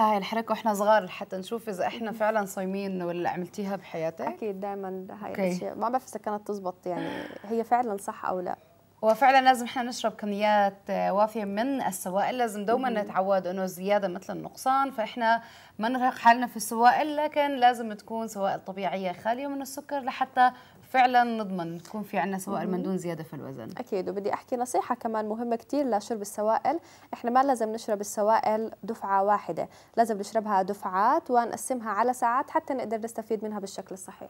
عملتيها هاي الحركه واحنا صغار حتى نشوف اذا احنا فعلا صايمين ولا عملتيها بحياتك اكيد دائما هاي الاشياء ما بعرف اذا كانت تزبط يعني هي فعلا صح او لا وفعلا لازم احنا نشرب كميات آه، وافيه من السوائل لازم دوما نتعود انه الزياده مثل النقصان فاحنا ما نرهق حالنا في السوائل لكن لازم تكون سوائل طبيعيه خاليه من السكر لحتى فعلا نضمن تكون في عندنا سوائل من دون زياده في الوزن اكيد وبدي احكي نصيحه كمان مهمه كثير لشرب السوائل احنا ما لازم نشرب السوائل دفعه واحده لازم نشربها دفعات ونقسمها على ساعات حتى نقدر نستفيد منها بالشكل الصحيح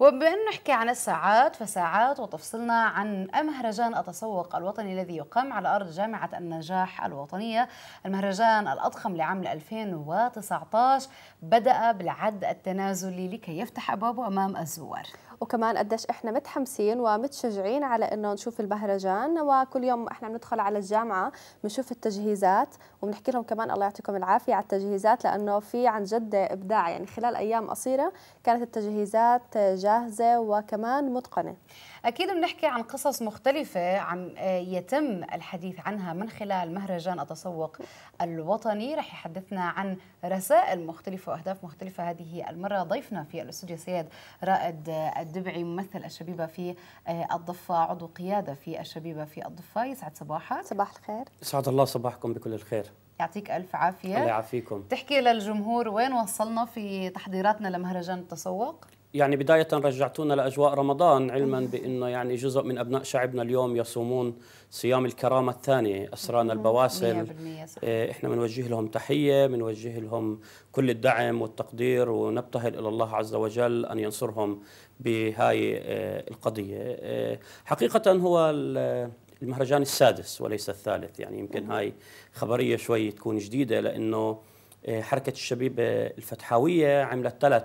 وبأن نحكي عن الساعات فساعات وتفصلنا عن مهرجان التسوق الوطني الذي يقام على أرض جامعة النجاح الوطنية المهرجان الأضخم لعام 2019 بدأ بالعد التنازلي لكي يفتح أبوابه أمام الزوار وكمان قديش احنا متحمسين ومتشجعين على انه نشوف المهرجان وكل يوم احنا بندخل على الجامعه بنشوف التجهيزات وبنحكي لهم كمان الله يعطيكم العافيه على التجهيزات لانه في عن جد ابداع يعني خلال ايام قصيره كانت التجهيزات جاهزه وكمان متقنه اكيد بنحكي عن قصص مختلفه عم آه، يتم الحديث عنها من خلال مهرجان التسوق الوطني رح يحدثنا عن رسائل مختلفه واهداف مختلفه هذه المره ضيفنا في الاستوديو سيد رائد آه، الدبعي ممثل الشبيبه في آه، الضفه عضو قياده في الشبيبه في الضفه يسعد صباحك صباح الخير يسعد الله صباحكم بكل الخير يعطيك الف عافيه الله يعافيكم تحكي للجمهور وين وصلنا في تحضيراتنا لمهرجان التسوق يعني بداية رجعتونا لأجواء رمضان علما بأنه يعني جزء من أبناء شعبنا اليوم يصومون صيام الكرامة الثانية أسرانا البواسل إيه، إحنا بنوجه لهم تحية بنوجه لهم كل الدعم والتقدير ونبتهل إلى الله عز وجل أن ينصرهم بهاي إيه، القضية إيه، حقيقة هو المهرجان السادس وليس الثالث يعني يمكن هاي خبرية شوي تكون جديدة لأنه حركة الشبيبة الفتحاوية عملت ثلاث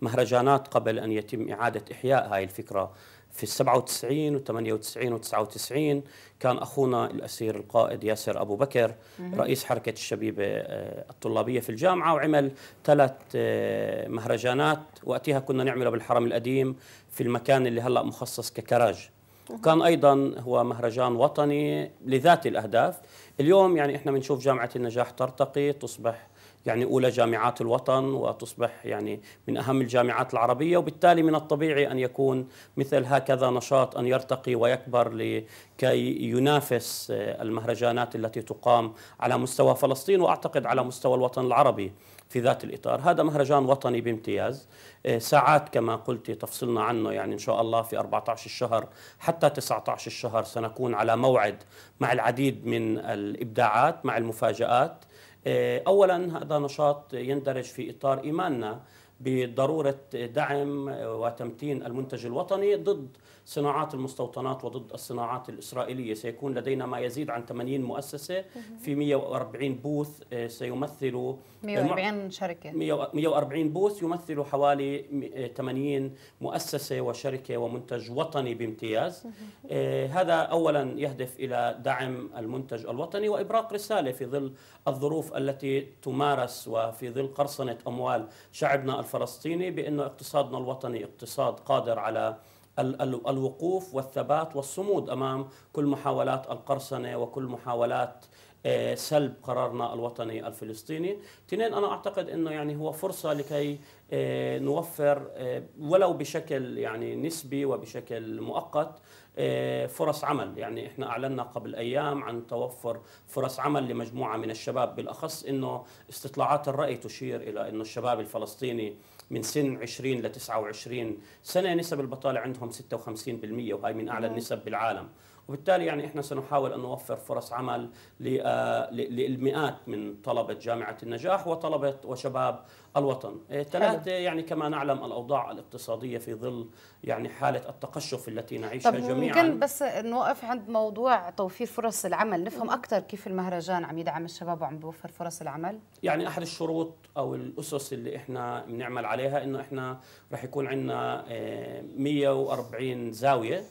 مهرجانات قبل أن يتم إعادة إحياء هاي الفكرة في 97 و 98 و 99 كان اخونا الاسير القائد ياسر ابو بكر رئيس حركه الشبيبه آه، الطلابيه في الجامعه وعمل ثلاث آه، مهرجانات وقتها كنا نعمله بالحرم القديم في المكان اللي هلا مخصص ككراج وكان ايضا هو مهرجان وطني لذات الاهداف اليوم يعني احنا بنشوف جامعه النجاح ترتقي تصبح يعني اولى جامعات الوطن وتصبح يعني من اهم الجامعات العربيه وبالتالي من الطبيعي ان يكون مثل هكذا نشاط ان يرتقي ويكبر لكي ينافس آه، المهرجانات التي تقام على مستوى فلسطين واعتقد على مستوى الوطن العربي في ذات الإطار هذا مهرجان وطني بامتياز آه، ساعات كما قلت تفصلنا عنه يعني إن شاء الله في 14 الشهر حتى 19 الشهر سنكون على موعد مع العديد من الإبداعات مع المفاجآت آه، أولا هذا نشاط يندرج في إطار إيماننا بضروره دعم وتمتين المنتج الوطني ضد صناعات المستوطنات وضد الصناعات الاسرائيليه، سيكون لدينا ما يزيد عن 80 مؤسسه في 140 بوث آه، سيمثلوا 140 شركه 140 بوث يمثلوا حوالي 80 آه، مؤسسه وشركه ومنتج وطني بامتياز. آه، هذا اولا يهدف الى دعم المنتج الوطني وابراق رساله في ظل الظروف التي تمارس وفي ظل قرصنه اموال شعبنا الفلسطيني بأنه اقتصادنا الوطني اقتصاد قادر على الوقوف والثبات والصمود أمام كل محاولات القرصنة وكل محاولات آه، سلب قرارنا الوطني الفلسطيني تنين أنا أعتقد أنه يعني هو فرصة لكي آه، نوفر آه، ولو بشكل يعني نسبي وبشكل مؤقت فرص عمل يعني احنا اعلنا قبل ايام عن توفر فرص عمل لمجموعه من الشباب بالاخص انه استطلاعات الراي تشير الى انه الشباب الفلسطيني من سن 20 ل 29 سنه نسب البطاله عندهم 56% وهي من اعلى نعم. النسب بالعالم وبالتالي يعني احنا سنحاول ان نوفر فرص عمل للمئات آه، من طلبه جامعه النجاح وطلبه وشباب الوطن ثلاثة إيه، إيه، يعني كما نعلم الأوضاع الاقتصادية في ظل يعني حالة التقشف التي نعيشها طب جميعا ممكن بس نوقف عند موضوع توفير فرص العمل نفهم أكثر كيف المهرجان عم يدعم الشباب وعم بيوفر فرص العمل يعني أحد الشروط أو الأسس اللي إحنا بنعمل عليها إنه إحنا رح يكون عندنا 140 إيه، زاوية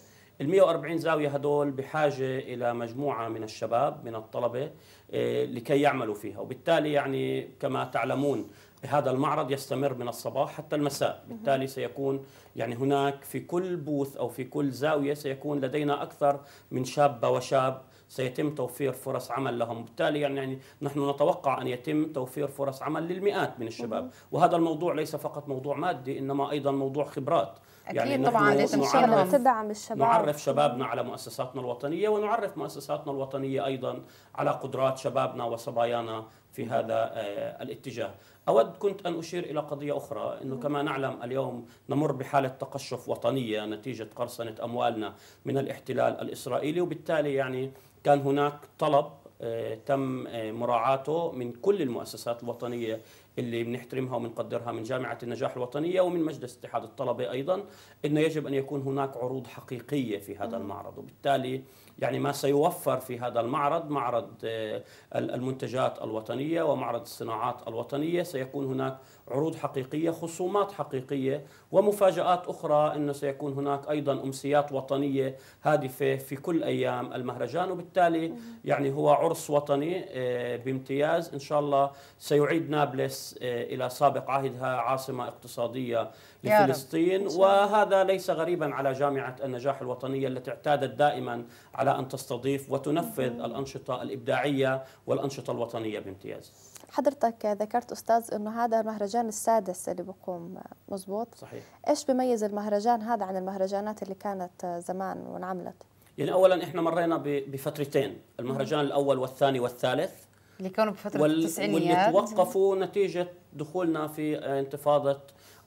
ال 140 زاويه هدول بحاجه الى مجموعه من الشباب من الطلبه آه، لكي يعملوا فيها وبالتالي يعني كما تعلمون هذا المعرض يستمر من الصباح حتى المساء بالتالي سيكون يعني هناك في كل بوث أو في كل زاوية سيكون لدينا أكثر من شابة وشاب سيتم توفير فرص عمل لهم بالتالي يعني, يعني نحن نتوقع أن يتم توفير فرص عمل للمئات من الشباب وهذا الموضوع ليس فقط موضوع مادي إنما أيضا موضوع خبرات أكيد يعني طبعا لازم نعرف تدعم الشباب نعرف شبابنا على مؤسساتنا الوطنية ونعرف مؤسساتنا الوطنية أيضا على قدرات شبابنا وصبايانا في هذا آه، الاتجاه أود كنت أن أشير إلى قضية أخرى أنه كما نعلم اليوم نمر بحالة تقشف وطنية نتيجة قرصنة أموالنا من الاحتلال الإسرائيلي وبالتالي يعني كان هناك طلب آه، تم آه، مراعاته من كل المؤسسات الوطنية اللي بنحترمها وبنقدرها من جامعه النجاح الوطنيه ومن مجلس اتحاد الطلبه ايضا انه يجب ان يكون هناك عروض حقيقيه في هذا المعرض وبالتالي يعني ما سيوفر في هذا المعرض معرض آه، المنتجات الوطنيه ومعرض الصناعات الوطنيه سيكون هناك عروض حقيقيه خصومات حقيقيه ومفاجات اخرى انه سيكون هناك ايضا امسيات وطنيه هادفه في كل ايام المهرجان وبالتالي يعني هو عرس وطني آه، بامتياز ان شاء الله سيعيد نابلس آه، إلى سابق عهدها عاصمة اقتصادية لفلسطين وهذا ليس غريبا على جامعة النجاح الوطنية التي اعتادت دائما على أن تستضيف وتنفذ الأنشطة الإبداعية والأنشطة الوطنية بامتياز حضرتك ذكرت استاذ انه هذا المهرجان السادس اللي بقوم آه، مزبوط صحيح ايش بميز المهرجان هذا عن المهرجانات اللي كانت آه، زمان وانعملت يعني اولا احنا مرينا بفترتين المهرجان الاول والثاني والثالث اللي كانوا بفتره وال... التسعينيات واللي توقفوا نتيجه دخولنا في انتفاضه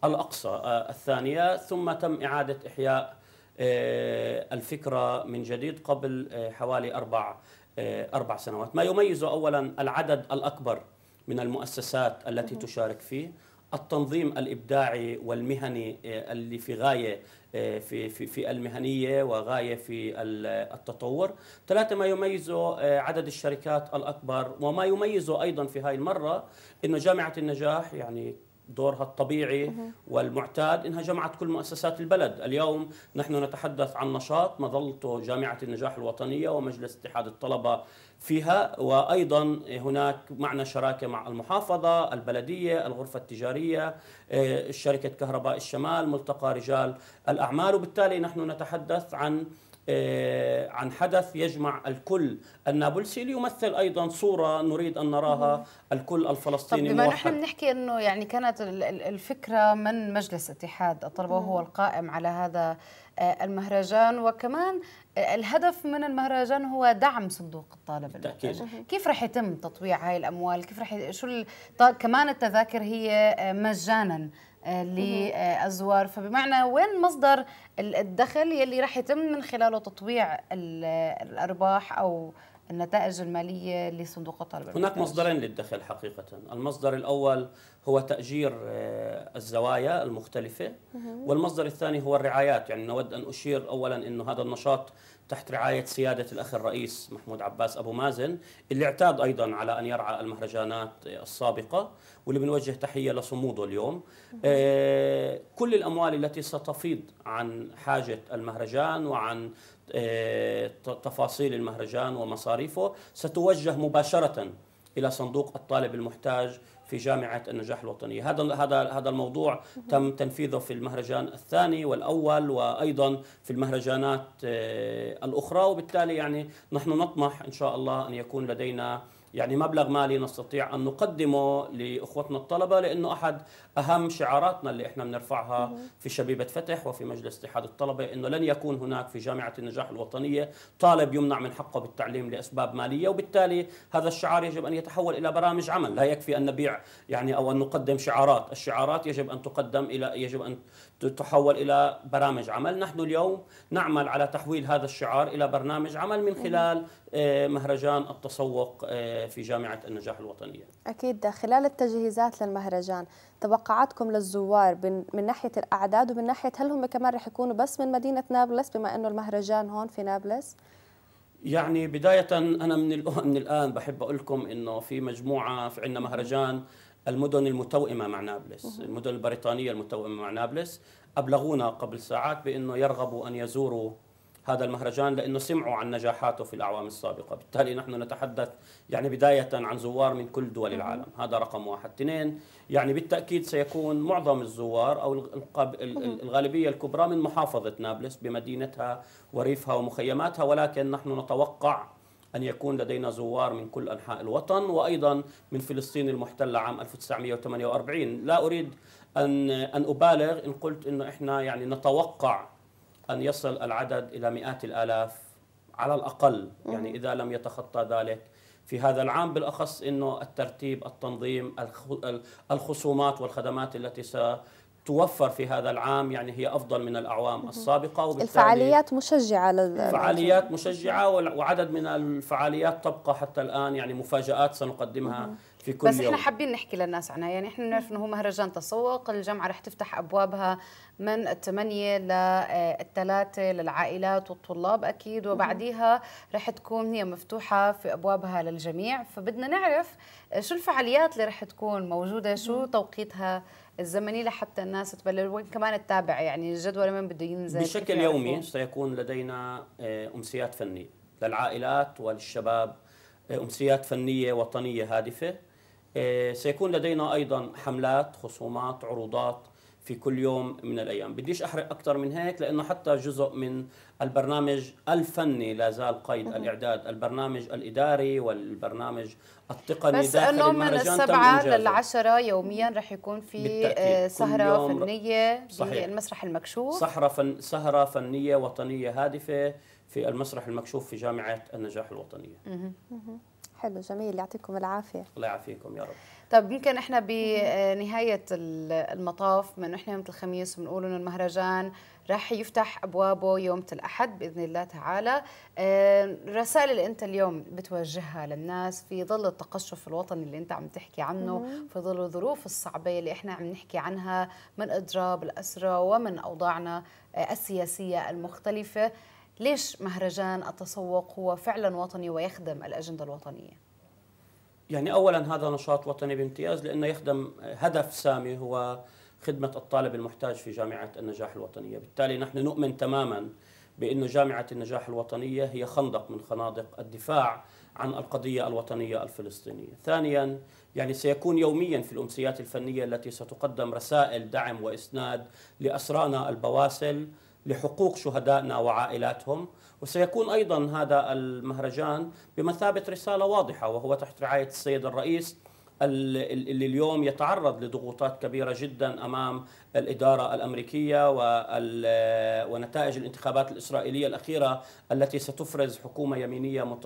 الاقصى آه، الثانيه ثم تم اعاده احياء آه، الفكره من جديد قبل آه، حوالي اربع اربع سنوات ما يميزه اولا العدد الاكبر من المؤسسات التي تشارك فيه التنظيم الابداعي والمهني آه، اللي في غايه آه، في في في المهنيه وغايه في التطور، ثلاثه ما يميزه آه، عدد الشركات الاكبر وما يميزه ايضا في هاي المره انه جامعه النجاح يعني دورها الطبيعي والمعتاد انها جمعت كل مؤسسات البلد، اليوم نحن نتحدث عن نشاط مظلته جامعه النجاح الوطنيه ومجلس اتحاد الطلبه فيها وايضا هناك معنا شراكه مع المحافظه، البلديه، الغرفه التجاريه، آه، شركه كهرباء الشمال، ملتقى رجال الاعمال وبالتالي نحن نتحدث عن آه، عن حدث يجمع الكل النابلسي ليمثل ايضا صوره نريد ان نراها الكل الفلسطيني طب بما نحن بنحكي انه يعني كانت الفكره من مجلس اتحاد الطلبه وهو القائم على هذا آه، المهرجان وكمان آه، الهدف من المهرجان هو دعم صندوق الطالب بالتأكيد كيف رح يتم تطويع هاي الاموال كيف رح ي... شو ال... كمان التذاكر هي مجانا للزوار فبمعنى وين مصدر الدخل يلي رح يتم من خلاله تطويع الارباح او النتائج المالية لصندوق الطلب هناك مصدرين للدخل حقيقة المصدر الأول هو تأجير آه، الزوايا المختلفة والمصدر الثاني هو الرعايات يعني نود أن أشير أولا أنه هذا النشاط تحت رعاية سيادة الأخ الرئيس محمود عباس أبو مازن اللي اعتاد أيضا على أن يرعى المهرجانات السابقة واللي بنوجه تحية لصموده اليوم آه، كل الأموال التي ستفيض عن حاجة المهرجان وعن آه، تفاصيل المهرجان ومصاريفه ستوجه مباشرة إلى صندوق الطالب المحتاج في جامعة النجاح الوطنية هذا هذا هذا الموضوع تم تنفيذه في المهرجان الثاني والأول وأيضا في المهرجانات آه، الأخرى وبالتالي يعني نحن نطمح إن شاء الله أن يكون لدينا يعني مبلغ مالي نستطيع أن نقدمه لإخوتنا الطلبة لأنه أحد أهم شعاراتنا اللي إحنا بنرفعها في شبيبة فتح وفي مجلس اتحاد الطلبة إنه لن يكون هناك في جامعة النجاح الوطنية طالب يمنع من حقه بالتعليم لأسباب مالية وبالتالي هذا الشعار يجب أن يتحول إلى برامج عمل لا يكفي أن نبيع يعني أو أن نقدم شعارات الشعارات يجب أن تقدم إلى يجب أن تحول إلى برامج عمل نحن اليوم نعمل على تحويل هذا الشعار إلى برنامج عمل من خلال آه، مهرجان التسوق آه، في جامعة النجاح الوطنية أكيد خلال التجهيزات للمهرجان توقعاتكم للزوار من ناحية الأعداد ومن ناحية هل هم كمان رح يكونوا بس من مدينة نابلس بما أنه المهرجان هون في نابلس؟ يعني بداية أنا من, من الآن بحب أقول لكم أنه في مجموعة في عندنا مهرجان المدن المتوئمة مع نابلس المدن البريطانية المتوئمة مع نابلس أبلغونا قبل ساعات بأنه يرغبوا أن يزوروا هذا المهرجان لانه سمعوا عن نجاحاته في الاعوام السابقه، بالتالي نحن نتحدث يعني بدايه عن زوار من كل دول العالم، هذا رقم واحد، اثنين يعني بالتاكيد سيكون معظم الزوار او الغالبيه الكبرى من محافظه نابلس بمدينتها وريفها ومخيماتها ولكن نحن نتوقع أن يكون لدينا زوار من كل أنحاء الوطن وأيضا من فلسطين المحتلة عام 1948 لا أريد أن, أن أبالغ إن قلت أنه إحنا يعني نتوقع أن يصل العدد إلى مئات الآلاف على الأقل يعني إذا لم يتخطى ذلك في هذا العام بالأخص أنه الترتيب التنظيم الخصومات والخدمات التي ستوفر في هذا العام يعني هي أفضل من الأعوام السابقة وبالتالي الفعاليات مشجعة فعاليات مشجعة وعدد من الفعاليات تبقى حتى الآن يعني مفاجآت سنقدمها في كل بس يوم. احنا حابين نحكي للناس عنها يعني احنا بنعرف انه هو مهرجان تسوق الجامعه رح تفتح ابوابها من الثمانية للثلاثة آه، للعائلات والطلاب اكيد وبعديها رح تكون هي مفتوحه في ابوابها للجميع فبدنا نعرف شو الفعاليات اللي رح تكون موجوده شو توقيتها الزمني لحتى الناس تبلل وين كمان تتابع يعني الجدول من بده ينزل بشكل يومي سيكون لدينا آه، امسيات فنيه للعائلات وللشباب آه، امسيات فنيه وطنيه هادفه آه، سيكون لدينا أيضا حملات خصومات عروضات في كل يوم من الأيام بديش أحرق أكثر من هيك لأنه حتى جزء من البرنامج الفني لا زال قيد الإعداد البرنامج الإداري والبرنامج التقني بس داخل أنه من السبعة للعشرة يوميا رح يكون في آه، سهرة فنية صحيح. المسرح المكشوف سهرة, فن... سهرة فنية وطنية هادفة في المسرح المكشوف في جامعة النجاح الوطنية حلو جميل يعطيكم العافيه الله يعافيكم يا رب طب يمكن احنا بنهايه المطاف من احنا يوم الخميس بنقول انه المهرجان راح يفتح ابوابه يوم الاحد باذن الله تعالى آه، الرسائل اللي انت اليوم بتوجهها للناس في ظل التقشف الوطني اللي انت عم تحكي عنه في ظل الظروف الصعبه اللي احنا عم نحكي عنها من اضراب الاسرى ومن اوضاعنا آه، السياسيه المختلفه ليش مهرجان التسوق هو فعلا وطني ويخدم الأجندة الوطنية؟ يعني أولا هذا نشاط وطني بامتياز لأنه يخدم هدف سامي هو خدمة الطالب المحتاج في جامعة النجاح الوطنية بالتالي نحن نؤمن تماما بأن جامعة النجاح الوطنية هي خندق من خنادق الدفاع عن القضية الوطنية الفلسطينية ثانيا يعني سيكون يوميا في الأمسيات الفنية التي ستقدم رسائل دعم وإسناد لأسرانا البواسل لحقوق شهدائنا وعائلاتهم وسيكون أيضا هذا المهرجان بمثابة رسالة واضحة وهو تحت رعاية السيد الرئيس اللي اليوم يتعرض لضغوطات كبيره جدا امام الاداره الامريكيه ونتائج الانتخابات الاسرائيليه الاخيره التي ستفرز حكومه يمينيه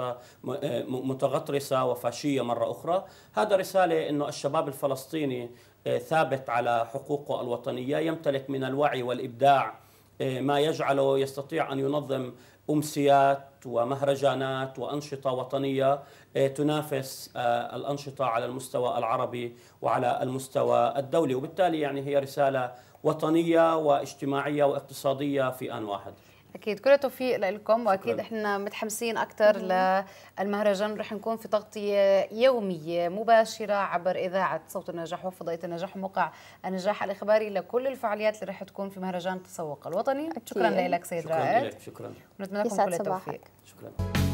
متغطرسه وفاشيه مره اخرى، هذا رساله انه الشباب الفلسطيني آه، ثابت على حقوقه الوطنيه، يمتلك من الوعي والابداع آه، ما يجعله يستطيع أن ينظم أمسيات ومهرجانات وأنشطة وطنية آه، تنافس آه، الأنشطة على المستوى العربي وعلى المستوى الدولي وبالتالي يعني هي رسالة وطنية واجتماعية واقتصادية في آن واحد اكيد كل التوفيق لكم واكيد احنا متحمسين اكثر للمهرجان رح نكون في تغطيه يوميه مباشره عبر اذاعه صوت النجاح وفضائيه النجاح وموقع النجاح الاخباري لكل الفعاليات اللي رح تكون في مهرجان التسوق الوطني أكيد. شكرا لك سيد رائد شكرا لك شكرا ونتمنى لكم كل التوفيق شكرا